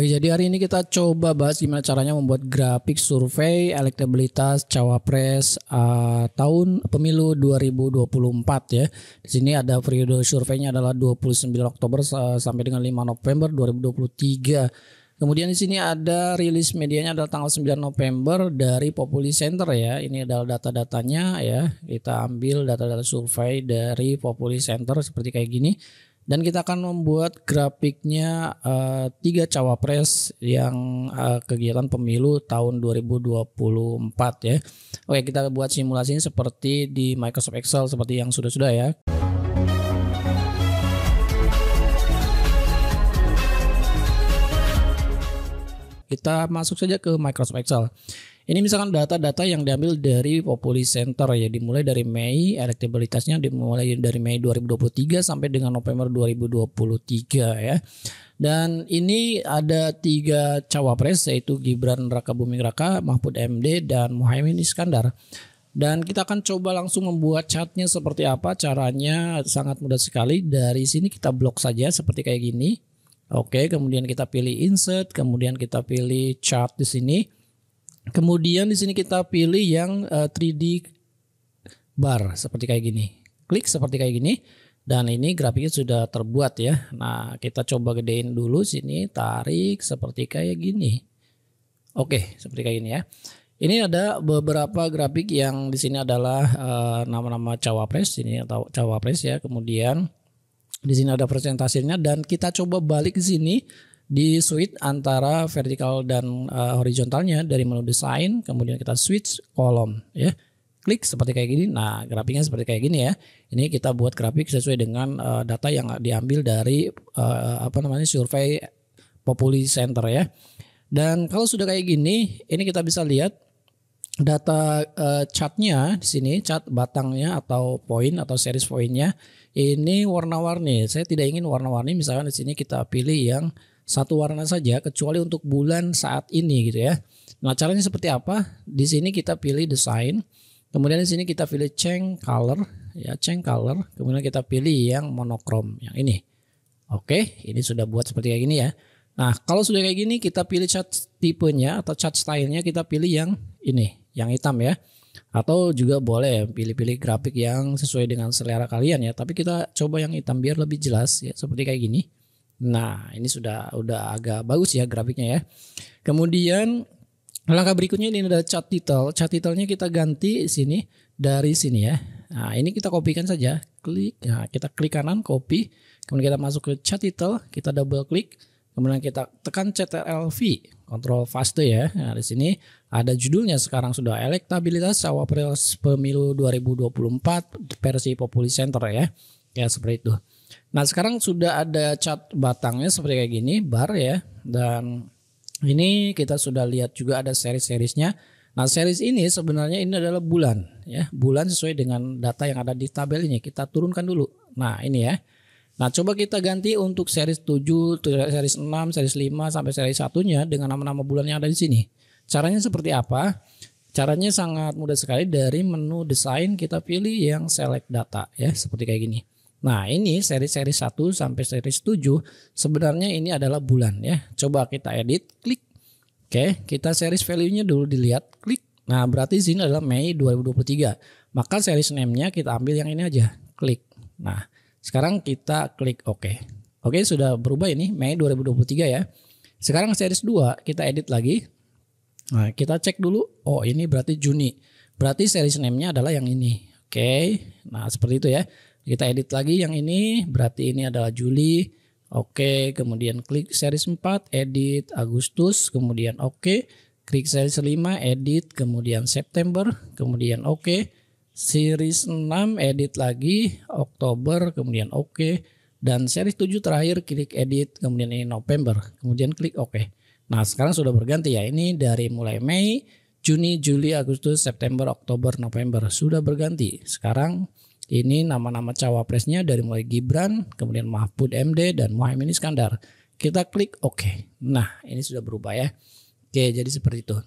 Oke, jadi hari ini kita coba bahas gimana caranya membuat grafik survei elektabilitas cawapres uh, tahun pemilu 2024 ya. Di sini ada periode surveinya adalah 29 Oktober uh, sampai dengan 5 November 2023. Kemudian di sini ada rilis medianya adalah tanggal 9 November dari Populi Center ya. Ini adalah data-datanya ya. Kita ambil data-data survei dari Populi Center seperti kayak gini dan kita akan membuat grafiknya eh, tiga cawapres yang uh, kegiatan pemilu tahun 2024 ya. Oke, kita buat simulasinya seperti di Microsoft Excel seperti yang sudah-sudah ya. Kita masuk saja ke Microsoft Excel. Ini misalkan data-data yang diambil dari Populi Center ya dimulai dari Mei elektabilitasnya dimulai dari Mei 2023 sampai dengan November 2023 ya. Dan ini ada tiga cawapres yaitu Gibran Raka Buming Raka, Mahfud MD dan Muhammad Iskandar. Dan kita akan coba langsung membuat chatnya seperti apa. Caranya sangat mudah sekali. Dari sini kita blok saja seperti kayak gini. Oke, kemudian kita pilih insert, kemudian kita pilih chart di sini. Kemudian di sini kita pilih yang uh, eh, 3D bar seperti kayak gini. Klik seperti kayak gini dan ini grafiknya sudah terbuat ya. Nah, kita coba gedein dulu sini, tarik seperti kayak gini. Oke, seperti kayak gini ya. Ini ada beberapa grafik yang di sini adalah eh, nama-nama uh, cawapres ini atau cawapres ya. Kemudian di sini ada presentasinya dan kita coba balik ke sini di switch antara vertikal dan uh, horizontalnya dari menu desain kemudian kita switch kolom ya klik seperti kayak gini nah grafiknya seperti kayak gini ya ini kita buat grafik sesuai dengan uh, data yang diambil dari uh, apa namanya survei populi center ya dan kalau sudah kayak gini ini kita bisa lihat data uh, chartnya di sini chart batangnya atau poin atau series poinnya ini warna-warni saya tidak ingin warna-warni misalkan di sini kita pilih yang satu warna saja kecuali untuk bulan saat ini gitu ya. Nah, caranya seperti apa? Di sini kita pilih design, kemudian di sini kita pilih change color ya, change color, kemudian kita pilih yang monokrom yang ini. Oke, ini sudah buat seperti kayak gini ya. Nah, kalau sudah kayak gini kita pilih cat tipenya atau cat stylenya kita pilih yang ini, yang hitam ya. Atau juga boleh pilih-pilih grafik yang sesuai dengan selera kalian ya. Tapi kita coba yang hitam biar lebih jelas ya, seperti kayak gini. Nah, ini sudah udah agak bagus ya grafiknya ya. Kemudian langkah berikutnya ini ada chart title. Chart title-nya kita ganti sini dari sini ya. Nah, ini kita kopikan saja. Klik. Nah, kita klik kanan copy, kemudian kita masuk ke chart title, kita double klik, kemudian kita tekan CTRL-V, Ctrl faste ya. Nah, di sini ada judulnya sekarang sudah elektabilitas cawapres pemilu 2024 versi Populi Center ya. Ya, seperti itu. Nah sekarang sudah ada cat batangnya seperti kayak gini bar ya dan ini kita sudah lihat juga ada seri-serisnya. Nah seri ini sebenarnya ini adalah bulan ya bulan sesuai dengan data yang ada di tabel ini kita turunkan dulu. Nah ini ya. Nah coba kita ganti untuk seri 7, seri 6, seri 5 sampai series satunya dengan nama-nama bulan yang ada di sini. Caranya seperti apa? Caranya sangat mudah sekali dari menu desain kita pilih yang select data ya seperti kayak gini. Nah ini seri-seri 1 sampai seri 7 sebenarnya ini adalah bulan ya. Coba kita edit, klik. Oke, kita series value-nya dulu dilihat, klik. Nah berarti sini adalah Mei 2023. Maka series name-nya kita ambil yang ini aja, klik. Nah sekarang kita klik OK. Oke sudah berubah ini Mei 2023 ya. Sekarang series 2 kita edit lagi. Nah kita cek dulu, oh ini berarti Juni. Berarti series name-nya adalah yang ini. Oke, nah seperti itu ya. Kita edit lagi yang ini, berarti ini adalah Juli. Oke, kemudian klik series 4, edit Agustus, kemudian oke. Klik series 5, edit, kemudian September, kemudian oke. Series 6, edit lagi, Oktober, kemudian oke. Dan series 7 terakhir, klik edit, kemudian ini November, kemudian klik oke. Nah, sekarang sudah berganti ya. Ini dari mulai Mei, Juni, Juli, Agustus, September, Oktober, November. Sudah berganti. Sekarang ini nama-nama cawapresnya dari mulai Gibran, kemudian Mahfud MD dan Mohaimin Iskandar. Kita klik oke. Nah, ini sudah berubah ya. Oke, jadi seperti itu.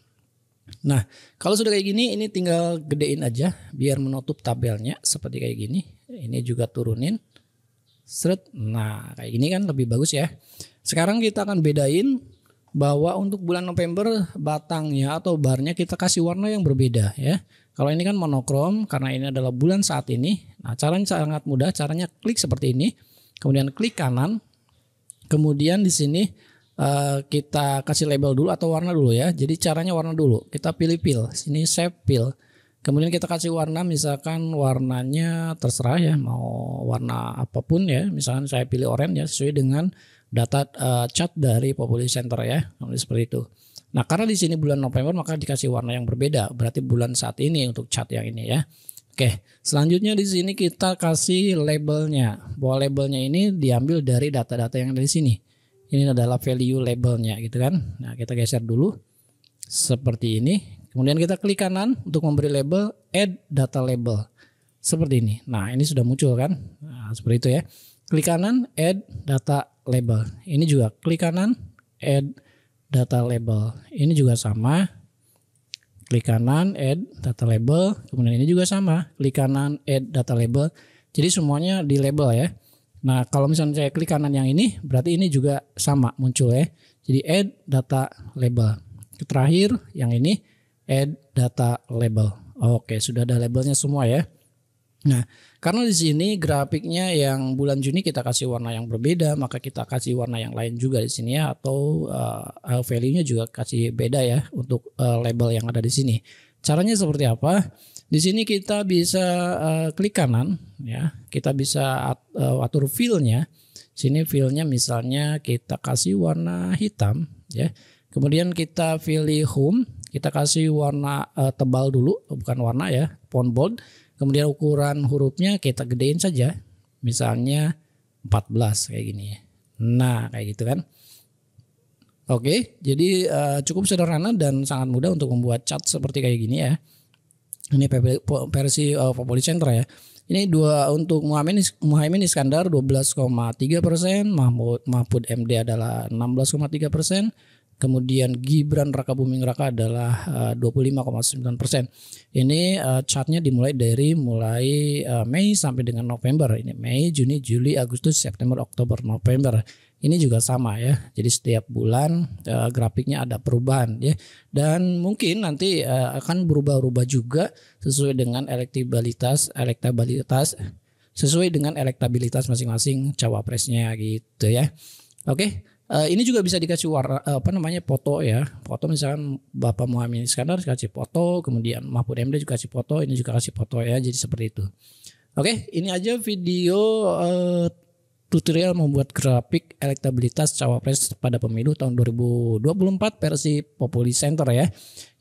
Nah, kalau sudah kayak gini ini tinggal gedein aja biar menutup tabelnya seperti kayak gini. Ini juga turunin. Seret. Nah, kayak gini kan lebih bagus ya. Sekarang kita akan bedain bahwa untuk bulan November batangnya atau barnya kita kasih warna yang berbeda ya. Kalau ini kan monokrom karena ini adalah bulan saat ini Nah, caranya sangat mudah. Caranya klik seperti ini, kemudian klik kanan, kemudian di sini eh, kita kasih label dulu atau warna dulu ya. Jadi caranya warna dulu. Kita pilih pil. Sini save pil. Kemudian kita kasih warna misalkan warnanya terserah ya mau warna apapun ya. Misalkan saya pilih orange ya sesuai dengan data uh, eh, chat dari Populi Center ya. Seperti itu. Nah, karena di sini bulan November maka dikasih warna yang berbeda. Berarti bulan saat ini untuk chat yang ini ya. Oke, selanjutnya di sini kita kasih labelnya. Bahwa labelnya ini diambil dari data-data yang ada di sini. Ini adalah value labelnya gitu kan. Nah, kita geser dulu seperti ini. Kemudian kita klik kanan untuk memberi label add data label. Seperti ini. Nah, ini sudah muncul kan? Nah, seperti itu ya. Klik kanan add data label. Ini juga klik kanan add data label. Ini juga sama klik kanan add data label kemudian ini juga sama klik kanan add data label jadi semuanya di label ya nah kalau misalnya saya klik kanan yang ini berarti ini juga sama muncul ya jadi add data label terakhir yang ini add data label oke sudah ada labelnya semua ya Nah, karena di sini grafiknya yang bulan Juni kita kasih warna yang berbeda, maka kita kasih warna yang lain juga di sini ya, atau uh, value-nya juga kasih beda ya untuk uh, label yang ada di sini. Caranya seperti apa? Di sini kita bisa uh, klik kanan, ya, kita bisa at, uh, atur fill-nya. Sini fill-nya misalnya kita kasih warna hitam, ya. Kemudian kita pilih home, kita kasih warna uh, tebal dulu, bukan warna ya, font bold Kemudian ukuran hurufnya kita gedein saja. Misalnya 14 kayak gini. Ya. Nah, kayak gitu kan. Oke, jadi uh, cukup sederhana dan sangat mudah untuk membuat cat seperti kayak gini ya. Ini versi uh, Populi Center ya. Ini dua untuk Muhammad Muhaimin Iskandar 12,3 persen, Mahmud Mahmud MD adalah 16,3 persen, Kemudian Gibran Raka Buming Raka adalah eh, uh, 25,9 persen. Ini uh, chartnya dimulai dari mulai eh, Mei sampai dengan November. Ini Mei, Juni, Juli, Agustus, September, Oktober, November. Ini juga sama ya. Jadi setiap bulan grafiknya ada perubahan ya. Dan mungkin nanti akan berubah-ubah juga sesuai dengan elektabilitas elektabilitas sesuai dengan elektabilitas masing-masing cawapresnya gitu ya. Oke. Okay. Eh, ini juga bisa dikasih warna eh, apa namanya foto ya. Foto misalkan Bapak Muhammad Iskandar kasih foto, kemudian Mahfud MD juga kasih foto, ini juga kasih foto ya. Jadi seperti itu. Oke, ini aja video uh, tutorial membuat grafik elektabilitas cawapres pada pemilu tahun 2024 versi Populi Center ya.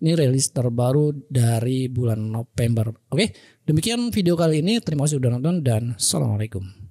Ini rilis terbaru dari bulan November. Oke, demikian video kali ini. Terima kasih sudah nonton dan assalamualaikum.